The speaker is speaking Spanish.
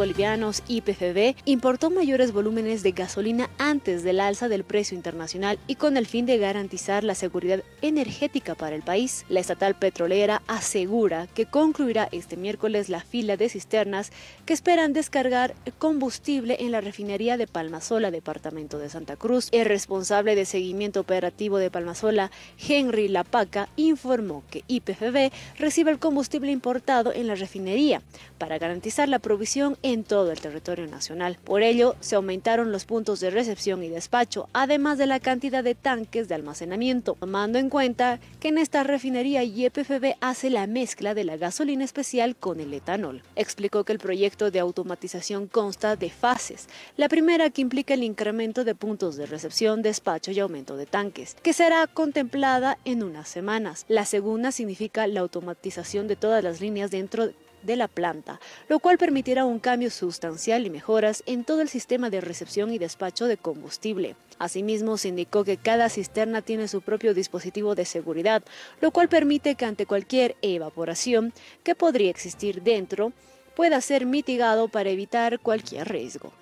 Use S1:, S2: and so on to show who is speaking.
S1: bolivianos y importó mayores volúmenes de gasolina antes del alza del precio internacional y con el fin de garantizar la seguridad energética para el país. La estatal petrolera asegura que concluirá este miércoles la fila de cisternas que esperan descargar combustible en la refinería de Palmasola, departamento de Santa Cruz. El responsable de seguimiento operativo de Palmasola, Henry Lapaca, informó que IPFB recibe el combustible importado en la refinería para garantizar la provisión en en todo el territorio nacional. Por ello, se aumentaron los puntos de recepción y despacho, además de la cantidad de tanques de almacenamiento, tomando en cuenta que en esta refinería YPFB hace la mezcla de la gasolina especial con el etanol. Explicó que el proyecto de automatización consta de fases, la primera que implica el incremento de puntos de recepción, despacho y aumento de tanques, que será contemplada en unas semanas. La segunda significa la automatización de todas las líneas dentro de de la planta, lo cual permitirá un cambio sustancial y mejoras en todo el sistema de recepción y despacho de combustible. Asimismo, se indicó que cada cisterna tiene su propio dispositivo de seguridad, lo cual permite que ante cualquier evaporación que podría existir dentro, pueda ser mitigado para evitar cualquier riesgo.